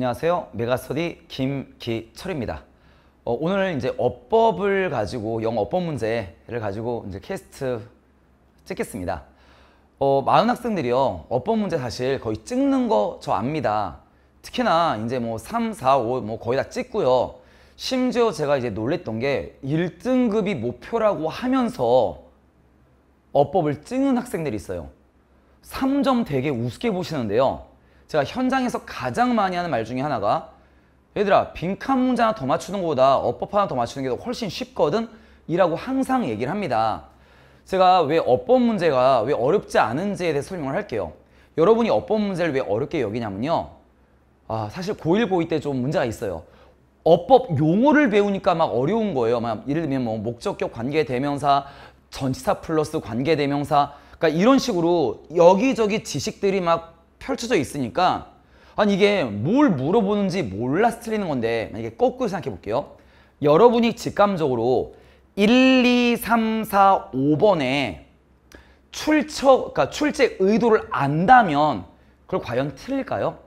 안녕하세요. 메가스터디 김기철입니다. 어, 오늘 이제 어법을 가지고 영어 법 문제를 가지고 이제 캐스트 찍겠습니다. 어, 많은 학생들이요. 어법 문제 사실 거의 찍는 거 저 압니다. 특히나 이제 뭐 3, 4, 5 뭐 거의 다 찍고요. 심지어 제가 이제 놀랬던 게 1등급이 목표라고 하면서 어법을 찍는 학생들이 있어요. 3점 되게 우습게 보시는데요. 제가 현장에서 가장 많이 하는 말 중에 하나가 얘들아 빈칸 문제 하나 더 맞추는 것보다 어법 하나 더 맞추는 게 훨씬 쉽거든? 이라고 항상 얘기를 합니다. 제가 왜 어법 문제가 왜 어렵지 않은지에 대해 설명을 할게요. 여러분이 어법 문제를 왜 어렵게 여기냐면요. 아 사실 고1, 고2 때 좀 문제가 있어요. 어법 용어를 배우니까 막 어려운 거예요. 막 예를 들면 뭐 목적격 관계대명사, 전치사 플러스 관계대명사 그러니까 이런 식으로 여기저기 지식들이 막 펼쳐져 있으니까 아니 이게 뭘 물어보는지 몰라 스트리는 건데 만약에 거꾸로 생각해 볼게요. 여러분이 직감적으로 1, 2, 3, 4, 5번에 출처, 그러니까 출제 의도를 안다면 그걸 과연 틀릴까요?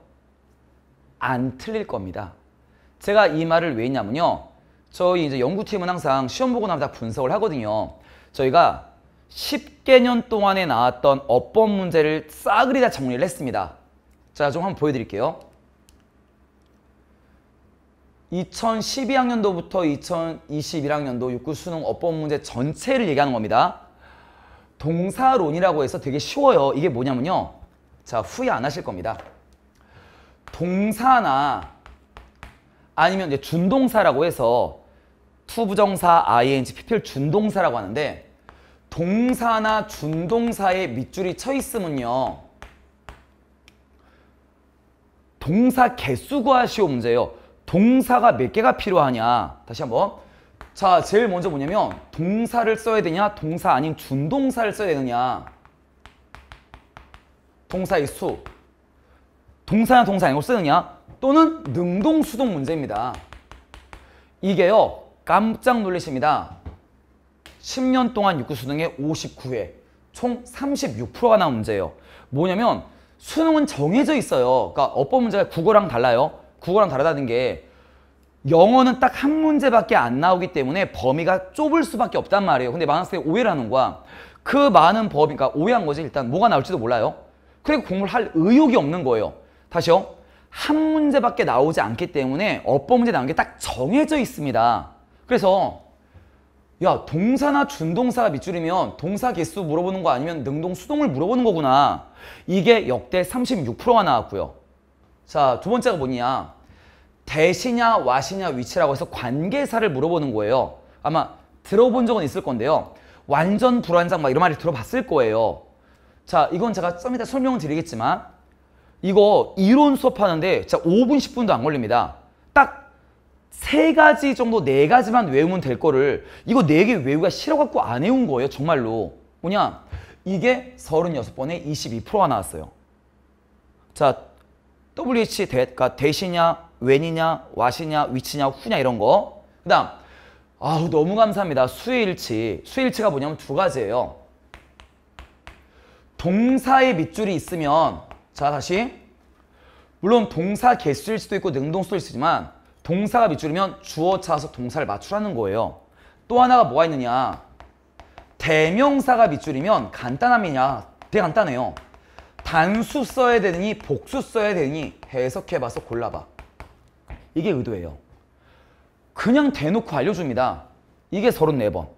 안 틀릴 겁니다. 제가 이 말을 왜 했냐면요. 저희 이제 연구팀은 항상 시험 보고 나면 다 분석을 하거든요. 저희가 십개 년 동안에 나왔던 어법 문제를 싸그리 다 정리를 했습니다. 자, 좀 한번 보여드릴게요. 2012학년도부터 2021학년도 6구 수능 어법 문제 전체를 얘기하는 겁니다. 동사론이라고 해서 되게 쉬워요. 이게 뭐냐면요. 자, 후회 안 하실 겁니다. 동사나 아니면 이제 준동사라고 해서 투부정사, ing, ppl 준동사라고 하는데 동사나 준동사에 밑줄이 쳐 있으면요. 동사 개수 구하시오 문제예요. 동사가 몇 개가 필요하냐. 다시 한번. 자, 제일 먼저 뭐냐면 동사를 써야 되냐, 동사 아닌 준동사를 써야 되느냐. 동사의 수. 동사나 동사 아니고 쓰느냐. 또는 능동수동 문제입니다. 이게요. 깜짝 놀리십니다. 10년 동안 육구 수능에 59회 총 36%가 나온 문제예요. 뭐냐면 수능은 정해져 있어요. 그러니까 어법 문제가 국어랑 달라요. 국어랑 다르다는 게 영어는 딱 한 문제밖에 안 나오기 때문에 범위가 좁을 수밖에 없단 말이에요. 근데 많았을 때 오해를 하는 거야. 그 많은 범위, 가 그러니까 오해한 거지 일단 뭐가 나올지도 몰라요. 그리고 공부를 할 의욕이 없는 거예요. 다시요. 한 문제밖에 나오지 않기 때문에 어법 문제 나온 게 딱 정해져 있습니다. 그래서 야 동사나 준동사 밑줄이면 동사 개수 물어보는 거 아니면 능동 수동을 물어보는 거구나. 이게 역대 36%가 나왔고요. 자 두 번째가 뭐냐. 대시냐 와시냐 위치라고 해서 관계사를 물어보는 거예요. 아마 들어본 적은 있을 건데요. 완전 불안장막 이런 말이 들어봤을 거예요. 자 이건 제가 좀 이따 설명을 드리겠지만 이거 이론 수업하는데 진짜 5분 10분도 안 걸립니다. 딱세 가지 정도 네 가지만 외우면 될 거를 이거 네 개 외우기가 싫어갖고 안 외운 거예요 정말로 뭐냐 이게 36번에 22%가 나왔어요 자 WH 대, 그러니까 대시냐 웬이냐 왓이냐 위치냐 후냐 이런 거그 다음 아우 너무 감사합니다 수일치 수일치가 뭐냐면 두 가지예요 동사의 밑줄이 있으면 자 다시 물론 동사 개수일 수도 있고 능동수일 수지만 동사가 밑줄이면 주어 찾아서 동사를 맞추라는 거예요. 또 하나가 뭐가 있느냐. 대명사가 밑줄이면 간단함이냐. 되게 간단해요. 단수 써야 되니 복수 써야 되니 해석해봐서 골라봐. 이게 의도예요. 그냥 대놓고 알려줍니다. 이게 34번.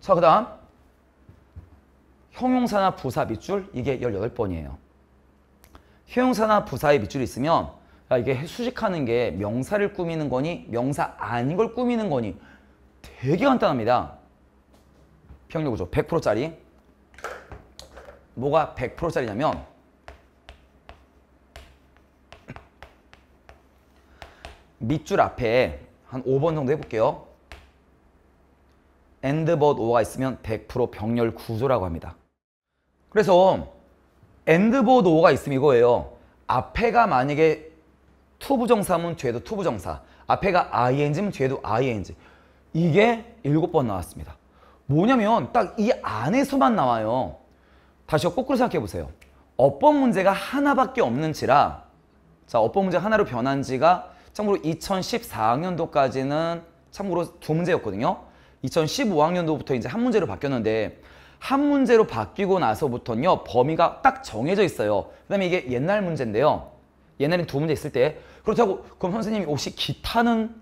자, 그 다음 형용사나 부사 밑줄 이게 18번이에요. 형용사나 부사의 밑줄이 있으면 그 이게 수식하는 게 명사를 꾸미는 거니 명사 아닌 걸 꾸미는 거니 되게 간단합니다. 평균 구조 100%짜리 뭐가 100%짜리냐면 밑줄 앞에 한 5번 정도 해볼게요. and but or가 있으면 100% 병렬 구조라고 합니다. 그래서 and but or가 있으면 이거예요. 앞에가 만약에 투부정사면 죄도 투부정사 앞에가 ing면 죄에도 ing 이게 일곱 번 나왔습니다 뭐냐면 딱 이 안에서만 나와요 다시 거꾸로 생각해 보세요 어법 문제가 하나밖에 없는지라 자 어법 문제 하나로 변한 지가 참고로 2014학년도까지는 참고로 두 문제였거든요 2015학년도부터 이제 한 문제로 바뀌었는데 한 문제로 바뀌고 나서부터는요 범위가 딱 정해져 있어요 그 다음에 이게 옛날 문제인데요 옛날엔 두 문제 있을 때 그렇다고 그럼 선생님이 혹시 기타는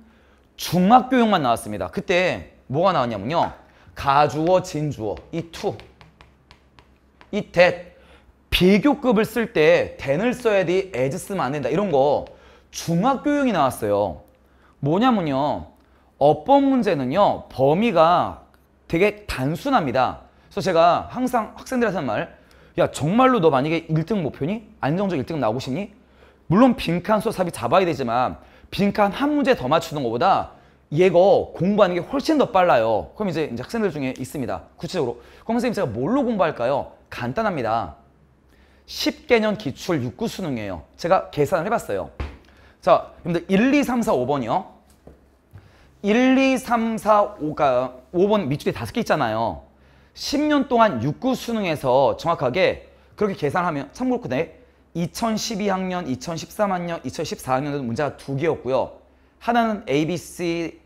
중학교용만 나왔습니다. 그때 뭐가 나왔냐면요. 가주어, 진주어 이 투, 이 t 비교급을 쓸때 t h 을 써야 돼, a 즈 쓰면 안 된다 이런 거 중학교용이 나왔어요. 뭐냐면요. 어법 문제는요. 범위가 되게 단순합니다. 그래서 제가 항상 학생들한테 한 말, 야 정말로 너 만약에 1등 목표니? 안정적 1등 나오고 싶니? 물론 빈칸 수업 이 잡아야 되지만 빈칸 한 문제 더 맞추는 것보다 얘가 공부하는 게 훨씬 더 빨라요. 그럼 이제, 이제 학생들 중에 있습니다. 구체적으로. 그럼 선생님 제가 뭘로 공부할까요? 간단합니다. 10개년 기출 6구 수능이에요. 제가 계산을 해봤어요. 자, 여러분들 1, 2, 3, 4, 5번이요. 1, 2, 3, 4, 5가 5번 밑줄이 다섯 개 있잖아요. 10년 동안 6구 수능에서 정확하게 그렇게 계산하면 참고로 그네 2012학년, 2013학년, 2 0 1 4학년도 문제가 두 개였고요. 하나는 A, B, C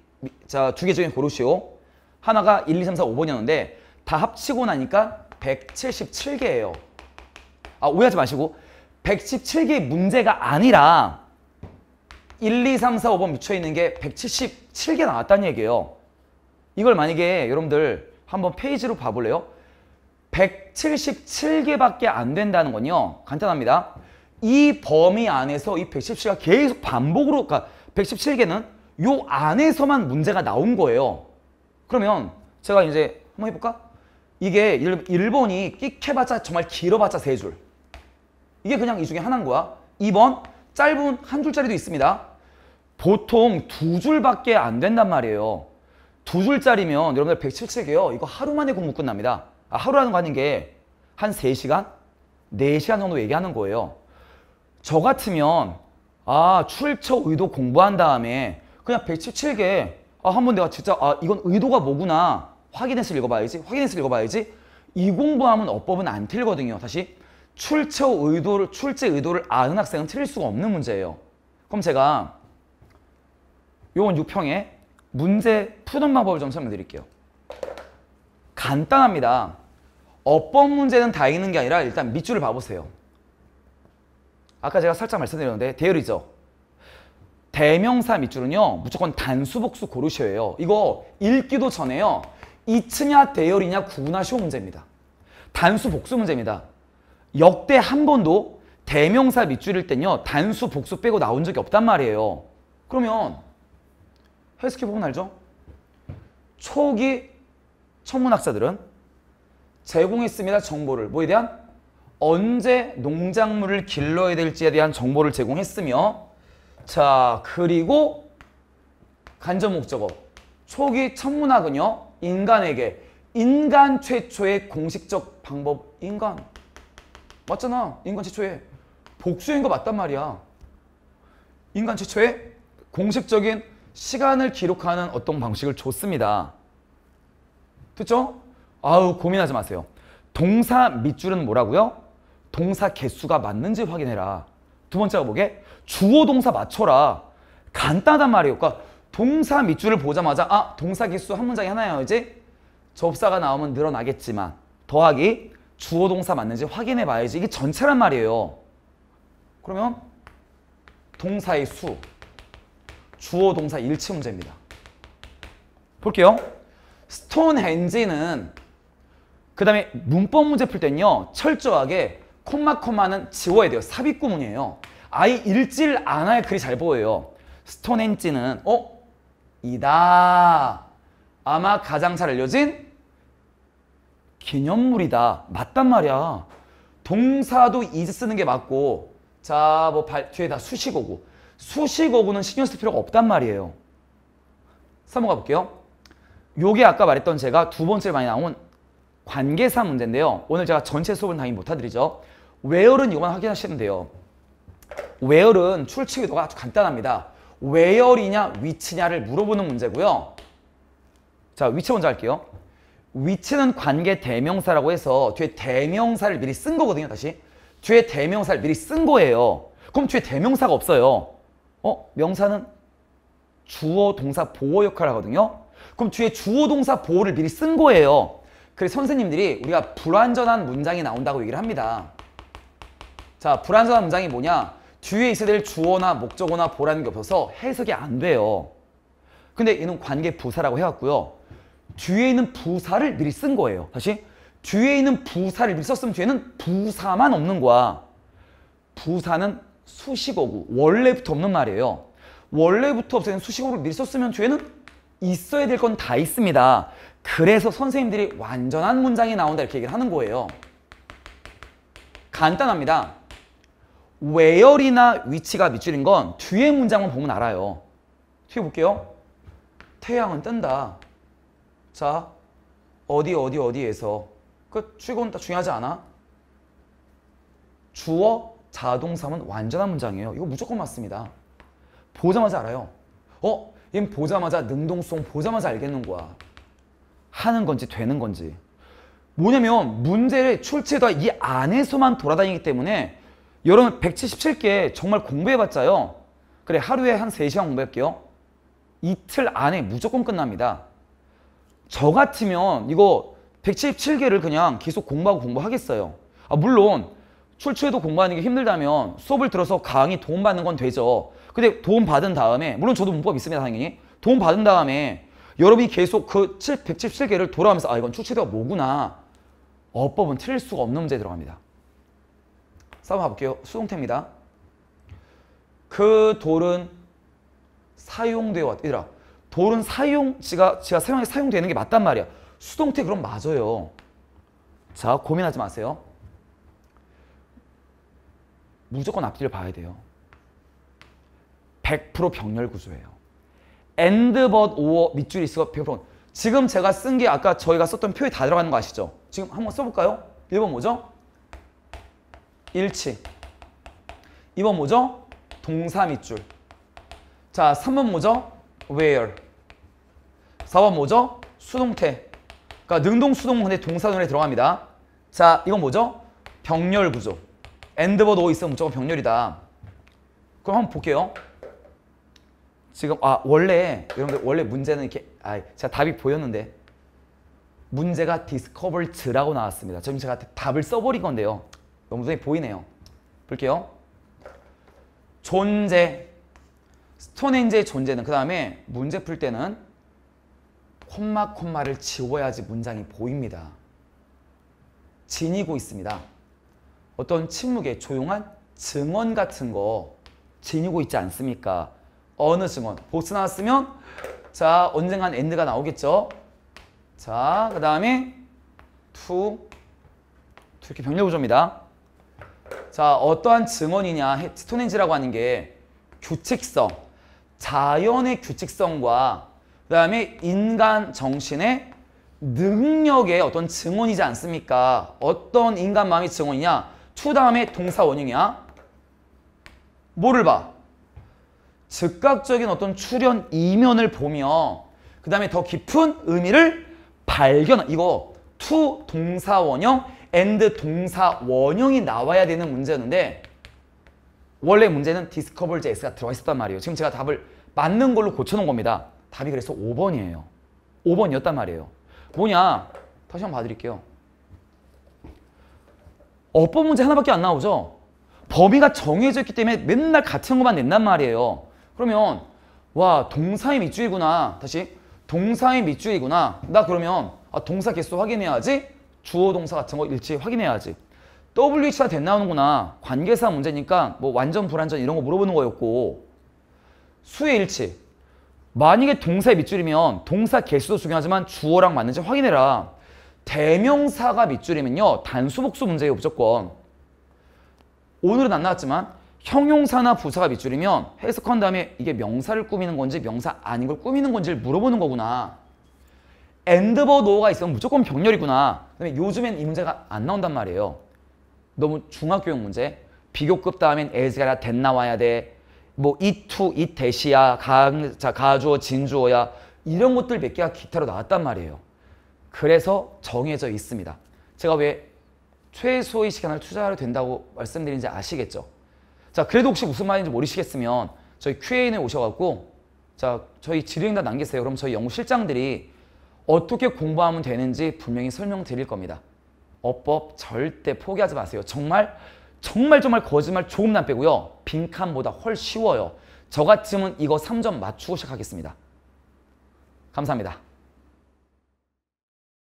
자, 두 개 중에 고르시오. 하나가 1, 2, 3, 4, 5번이었는데 다 합치고 나니까 177개예요. 아, 오해하지 마시고 117개의 문제가 아니라 1, 2, 3, 4, 5번 묻혀있는게 177개 나왔다는 얘기예요. 이걸 만약에 여러분들 한번 페이지로 봐볼래요? 177개밖에 안 된다는 건요. 간단합니다. 이 범위 안에서 이 117가 개 계속 반복으로 그러니까 117개는 요 안에서만 문제가 나온 거예요. 그러면 제가 이제 한번 해볼까? 이게 일, 번이 끽해봤자 정말 길어봤자 3 줄. 이게 그냥 이 중에 하나인 거야. 2번 짧은 한 줄짜리도 있습니다. 보통 두 줄밖에 안 된단 말이에요. 두 줄짜리면 여러분들 117개요. 이거 하루 만에 공부 끝납니다. 아, 하루라는 거 하는 게 한 3시간? 4시간 정도 얘기하는 거예요. 저 같으면 아 출처 의도 공부한 다음에 그냥 117개 아, 한번 내가 진짜 아 이건 의도가 뭐구나 확인해서 읽어봐야지 확인해서 읽어봐야지 이 공부하면 어법은 안 틀거든요. 다시 출처 의도를 출제 의도를 아는 학생은 틀릴 수가 없는 문제예요. 그럼 제가 요건 6평에 문제 푸는 방법을 좀 설명드릴게요. 간단합니다. 어법 문제는 다 읽는 게 아니라 일단 밑줄을 봐보세요. 아까 제가 살짝 말씀드렸는데 대열이죠. 대명사 밑줄은요. 무조건 단수복수 고르셔요. 이거 읽기도 전에요. 이치냐 대열이냐 구분하시오 문제입니다. 단수복수 문제입니다. 역대 한 번도 대명사 밑줄일 땐요. 단수복수 빼고 나온 적이 없단 말이에요. 그러면 헬스케 보면 알죠? 초기 천문학자들은 제공했습니다. 정보를. 뭐에 대한? 언제 농작물을 길러야 될지에 대한 정보를 제공했으며 자 그리고 간접 목적어 초기 천문학은요 인간에게 인간 최초의 공식적 방법 인간 맞잖아 인간 최초의 복수인 거 맞단 말이야 인간 최초의 공식적인 시간을 기록하는 어떤 방식을 줬습니다 됐죠? 아우 고민하지 마세요. 동사 밑줄은 뭐라고요? 동사 개수가 맞는지 확인해라. 두 번째가 뭐게? 주어 동사 맞춰라. 간단한 말이에요. 그러니까 동사 밑줄을 보자마자 아 동사 개수 한문장이 하나여야지 접사가 나오면 늘어나겠지만 더하기 주어 동사 맞는지 확인해 봐야지 이게 전체란 말이에요. 그러면 동사의 수 주어 동사 일치 문제입니다. 볼게요. 스톤헨지는 그 다음에 문법 문제 풀때는요 철저하게 콤마 콤마는 지워야 돼요. 삽입 구문이에요. 아예 읽질 않아야 글이 잘 보여요. 스톤헨지는 어? 이다. 아마 가장 잘 알려진 기념물이다. 맞단 말이야. 동사도 이제 쓰는 게 맞고 자뭐 뒤에 다 수식어고 수식어고는 신경 쓸 필요가 없단 말이에요. 3번 가볼게요. 요게 아까 말했던 제가 두 번째 많이 나온 관계사 문제인데요. 오늘 제가 전체 수업은 당연히 못 해드리죠. 웨어는 이것만 확인하시면 돼요. 웨어는 출처 의도가 아주 간단합니다. 웨어이냐 위치냐를 물어보는 문제고요. 자 위치 먼저 할게요. 위치는 관계 대명사라고 해서 뒤에 대명사를 미리 쓴 거거든요. 다시 뒤에 대명사를 미리 쓴 거예요. 그럼 뒤에 대명사가 없어요. 어 명사는 주어 동사 보호 역할을 하거든요. 그럼 뒤에 주어 동사 보호를 미리 쓴 거예요. 그래서 선생님들이 우리가 불완전한 문장이 나온다고 얘기를 합니다. 자, 불완전한 문장이 뭐냐? 뒤에 있어야 될 주어나 목적어나 보라는 게 없어서 해석이 안 돼요. 근데 얘는 관계 부사라고 해왔고요. 뒤에 있는 부사를 미리 쓴 거예요. 다시 뒤에 있는 부사를 미리 썼으면 뒤에는 부사만 없는 거야. 부사는 수식어고 원래부터 없는 말이에요. 원래부터 없애는 수식어를 미리 썼으면 뒤에는 있어야 될 건 다 있습니다. 그래서 선생님들이 완전한 문장이 나온다 이렇게 얘기를 하는 거예요. 간단합니다. w h e 이나 위치가 밑줄인 건 뒤에 문장만 보면 알아요. 어떻게 볼게요. 태양은 뜬다. 자, 어디 어디 어디에서 그 출근 다 중요하지 않아? 주어 자동사문 완전한 문장이에요. 이거 무조건 맞습니다. 보자마자 알아요. 어? 얘 보자마자 능동성 보자마자 알겠는 거야. 하는 건지 되는 건지. 뭐냐면 문제를 출제도 이 안에서만 돌아다니기 때문에 여러분 177개 정말 공부해봤자요. 그래 하루에 한 3시간 공부할게요. 이틀 안에 무조건 끝납니다. 저 같으면 이거 177개를 그냥 계속 공부하고 공부하겠어요. 아, 물론 출처에도 공부하는 게 힘들다면 수업을 들어서 강의 도움받는 건 되죠. 근데 도움 받은 다음에 물론 저도 문법 있습니다 당연히 도움 받은 다음에 여러분이 계속 그 7, 177개를 돌아가면서 아 이건 출제도가 뭐구나 어법은 틀릴 수가 없는 문제에 들어갑니다 싸움 가볼게요 수동태입니다 그 돌은 사용되어 왔다 얘들아 돌은 사용 지가 제가 사용에 사용되는 게 맞단 말이야 수동태 그럼 맞아요 자 고민하지 마세요 무조건 앞뒤를 봐야 돼요 100% 병렬 구조예요. and but or 밑줄이 있어 100% 지금 제가 쓴 게 아까 저희가 썼던 표에 다 들어가는 거 아시죠? 지금 한번 써볼까요? 1번 뭐죠? 일치 2번 뭐죠? 동사 밑줄 자 3번 뭐죠? where 4번 뭐죠? 수동태 그러니까 능동 수동 근데 동사전에 들어갑니다 자 이건 뭐죠? 병렬 구조 and but or 있으면 무조건 병렬이다 그럼 한번 볼게요 지금 아 원래 여러분들 원래 문제는 이렇게 아 제가 답이 보였는데 문제가 디스커블트라고 나왔습니다. 지금 제가 답을 써버린 건데요. 너무 눈에 보이네요. 볼게요. 존재 스톤헨지의 존재는 그 다음에 문제 풀 때는 콤마 콤마를 지워야지 문장이 보입니다. 지니고 있습니다. 어떤 침묵의 조용한 증언 같은 거 지니고 있지 않습니까? 어느 증언? 복수 나왔으면 자 언젠간 엔드가 나오겠죠. 자 그 다음에 t 이렇게 병렬 구조입니다. 자 어떠한 증언이냐 스톤헨지라고 하는 게 규칙성 자연의 규칙성과 그 다음에 인간 정신의 능력의 어떤 증언이지 않습니까? 어떤 인간 마음의 증언이냐? 투 다음에 동사 원형이야. 뭐를 봐? 즉각적인 어떤 출현 이면을 보며 그 다음에 더 깊은 의미를 발견 이거 to 동사원형 and 동사원형이 나와야 되는 문제였는데 원래 문제는 discover.js가 들어 있었단 말이에요. 지금 제가 답을 맞는 걸로 고쳐놓은 겁니다. 답이 그래서 5번이에요. 5번이었단 말이에요. 뭐냐? 다시 한번 봐드릴게요. 어법 문제 하나밖에 안 나오죠? 범위가 정해져 있기 때문에 맨날 같은 것만 낸단 말이에요. 그러면 와 동사의 밑줄이구나 다시 동사의 밑줄이구나 나 그러면 아, 동사 개수 확인해야지 주어 동사 같은 거 일치 확인해야지 WH가 됐 나오는구나 관계사 문제니까 뭐 완전 불완전 이런 거 물어보는 거였고 수의 일치 만약에 동사의 밑줄이면 동사 개수도 중요하지만 주어랑 맞는지 확인해라 대명사가 밑줄이면요 단수 복수 문제예요 무조건 오늘은 안 나왔지만 형용사나 부사가 밑줄이면 해석한 다음에 이게 명사를 꾸미는 건지 명사 아닌 걸 꾸미는 건지를 물어보는 거구나. a 드버 b 어가 있으면 무조건 병렬이구나. 그다음에 요즘엔 이 문제가 안 나온단 말이에요. 너무 중학교용 문제. 비교급 다음엔 a 즈가 아니라 t 나와야 돼. 뭐 이투 이 o 대시야, 자, 가주어, 진주어야 이런 것들 몇 개가 기타로 나왔단 말이에요. 그래서 정해져 있습니다. 제가 왜 최소의 시간을 투자하려 된다고 말씀드린지 아시겠죠? 자, 그래도 혹시 무슨 말인지 모르시겠으면 저희 Q&A에 오셔갖고 자, 저희 질의응답 남기세요. 그럼 저희 연구실장들이 어떻게 공부하면 되는지 분명히 설명드릴 겁니다. 어법 절대 포기하지 마세요. 정말 정말 정말 거짓말 조금도 안 빼고요. 빈칸보다 훨 쉬워요. 저 같으면 이거 3점 맞추고 시작하겠습니다. 감사합니다.